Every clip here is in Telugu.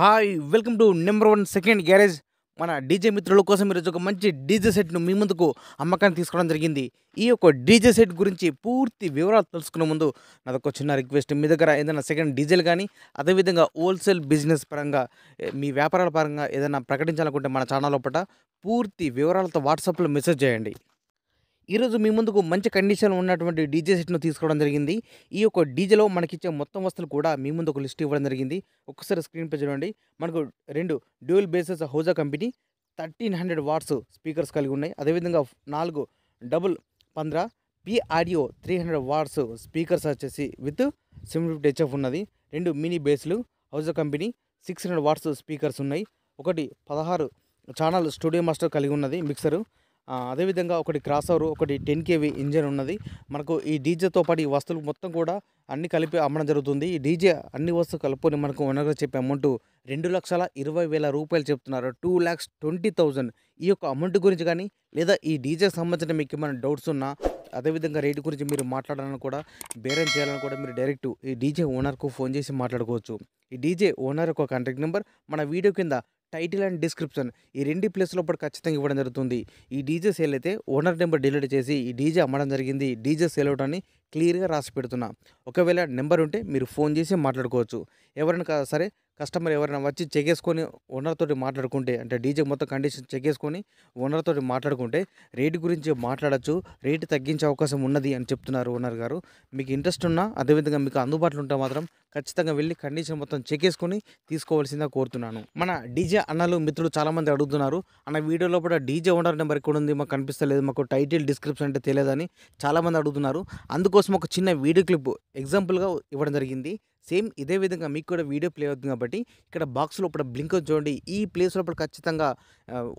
hi welcome to number one second garage మన డీజే మిత్రుల కోసం ఈరోజు ఒక మంచి డీజే సెట్ను మీ ముందుకు అమ్మకాన్ని తీసుకోవడం జరిగింది ఈ యొక్క డీజే సెట్ గురించి పూర్తి వివరాలు తెలుసుకునే ముందు నాదొక చిన్న రిక్వెస్ట్ మీ దగ్గర ఏదైనా సెకండ్ డీజిల్ కానీ అదేవిధంగా హోల్సేల్ బిజినెస్ పరంగా మీ వ్యాపారాల పరంగా ఏదైనా ప్రకటించాలనుకుంటే మన ఛానల్ లోపల పూర్తి వివరాలతో వాట్సాప్లో మెసేజ్ చేయండి ఈరోజు మీ ముందుకు మంచి కండిషన్ ఉన్నటువంటి డీజే సెట్ను తీసుకోవడం జరిగింది ఈ యొక్క డీజేలో మనకిచ్చే మొత్తం వస్తువులు కూడా మీ ముందు ఒక లిస్ట్ ఇవ్వడం జరిగింది ఒకసారి స్క్రీన్ పే చూడండి మనకు రెండు డ్యూయల్ బేసెస్ హోజా company thirteen hundred watts speakers కలిగి ఉన్నాయి అదేవిధంగా నాలుగు డబుల్ పంద్ర P audio three hundred watts speakers వచ్చేసి విత్ సిమ్ ఫిఫ్టీ హెచ్ఎఫ్ ఉన్నది రెండు మినీ బేస్లు హౌజా company six hundred watts speakers ఉన్నాయి ఒకటి పదహారు ఛానల్ స్టూడియో మాస్టర్ కలిగి ఉన్నది మిక్సరు అదేవిధంగా ఒకటి క్రాస్ ఓవర్ ఒకటి టెన్ కేవీ ఇంజన్ ఉన్నది మనకు ఈ డీజేతో పాటు ఈ వస్తువులు మొత్తం కూడా అన్ని కలిపి అమ్మడం జరుగుతుంది ఈ డీజే అన్ని వస్తువులు కలుపుకొని మనకు వనరుగా చెప్పే అమౌంట్ రెండు లక్షల ఇరవై వేల రూపాయలు చెప్తున్నారు టూ ల్యాక్స్ ట్వంటీ థౌజండ్ ఈ యొక్క అమౌంట్ గురించి కానీ లేదా ఈ డీజేకి సంబంధించిన మీకు ఏమైనా డౌట్స్ ఉన్నా అదేవిధంగా రేటు గురించి మీరు మాట్లాడాలని కూడా బేరం చేయాలని కూడా మీరు డైరెక్ట్ ఈ డీజే ఓనర్కు ఫోన్ చేసి మాట్లాడుకోవచ్చు ఈ డీజే ఓనర్ యొక్క కాంటాక్ట్ నెంబర్ మన వీడియో కింద టైటిల్ అండ్ డిస్క్రిప్షన్ ఈ రెండు ప్లేస్లో ఇప్పుడు ఖచ్చితంగా ఇవ్వడం జరుగుతుంది ఈ డీజే సేల్ అయితే ఓనర్ నెంబర్ డిలీట్ చేసి ఈ డీజే అమ్మడం జరిగింది డీజే సేల్ అవ్వడాన్ని అని క్లియర్గా రాసి పెడుతున్నా ఒకవేళ నెంబర్ ఉంటే మీరు ఫోన్ చేసి మాట్లాడుకోవచ్చు ఎవరైనా సరే కస్టమర్ ఎవరైనా వచ్చి చెక్ వేసుకొని ఓనర్ తోటి మాట్లాడుకుంటే అంటే డీజే మొత్తం కండిషన్ చెక్ వేసుకొని ఓనర్ తోటి మాట్లాడుకుంటే రేటు గురించి మాట్లాడచ్చు రేటు తగ్గించే అవకాశం ఉన్నది అని చెప్తున్నారు ఓనర్ గారు మీకు ఇంట్రెస్ట్ ఉన్నా అదేవిధంగా మీకు అందుబాటులో ఉంటే మాత్రం ఖచ్చితంగా వెళ్ళి కండిషన్ మొత్తం చెక్ వేసుకొని తీసుకోవాల్సిందిగా కోరుతున్నాను మన డీజే అన్నలు మిత్రులు చాలామంది అడుగుతున్నారు అన్న వీడియోలో కూడా డీజే ఓనర్ నెంబర్ ఎక్కడ ఉంది మాకు కనిపిస్తలేదు మాకు టైటిల్ డిస్క్రిప్షన్ అంటే తెలియదని చాలామంది అడుగుతున్నారు అందుకోసం కోసం ఒక చిన్న వీడియో క్లిప్ ఎగ్జాంపుల్గా ఇవ్వడం జరిగింది సేమ్ ఇదే విధంగా మీకు కూడా వీడియో ప్లే అవుతుంది కాబట్టి ఇక్కడ బాక్స్ లోపల బ్లింక్ చూడండి ఈ ప్లేస్ లోపల ఖచ్చితంగా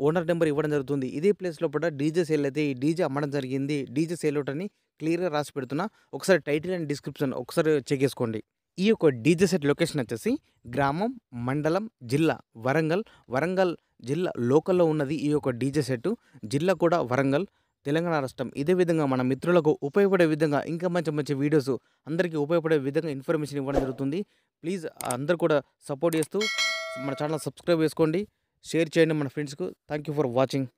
ఓనర్ నెంబర్ ఇవ్వడం జరుగుతుంది ఇదే ప్లేస్ లోపల డీజే సేల్ అయితే ఈ డీజే అమ్మడం జరిగింది డీజే సేల్ అని క్లియర్గా రాసి పెడుతున్నా ఒకసారి టైటిల్ అండ్ డిస్క్రిప్షన్ ఒకసారి చెక్ చేసుకోండి ఈ యొక్క డీజే సెట్ లొకేషన్ వచ్చేసి గ్రామం మండలం జిల్లా వరంగల్ వరంగల్ జిల్లా లోకల్లో ఉన్నది ఈ యొక్క డీజే సెట్ జిల్లా కూడా వరంగల్ తెలంగాణ రాష్ట్రం ఇదే విధంగా మన మిత్రులకు ఉపయోగపడే విధంగా ఇంకా మంచి మంచి వీడియోస్ అందరికీ ఉపయోగపడే విధంగా ఇన్ఫర్మేషన్ ఇవ్వడం జరుగుతుంది ప్లీజ్ అందరు కూడా సపోర్ట్ చేస్తూ మన ఛానల్ సబ్స్క్రైబ్ చేసుకోండి షేర్ చేయండి మన ఫ్రెండ్స్కు థ్యాంక్ ఫర్ వాచింగ్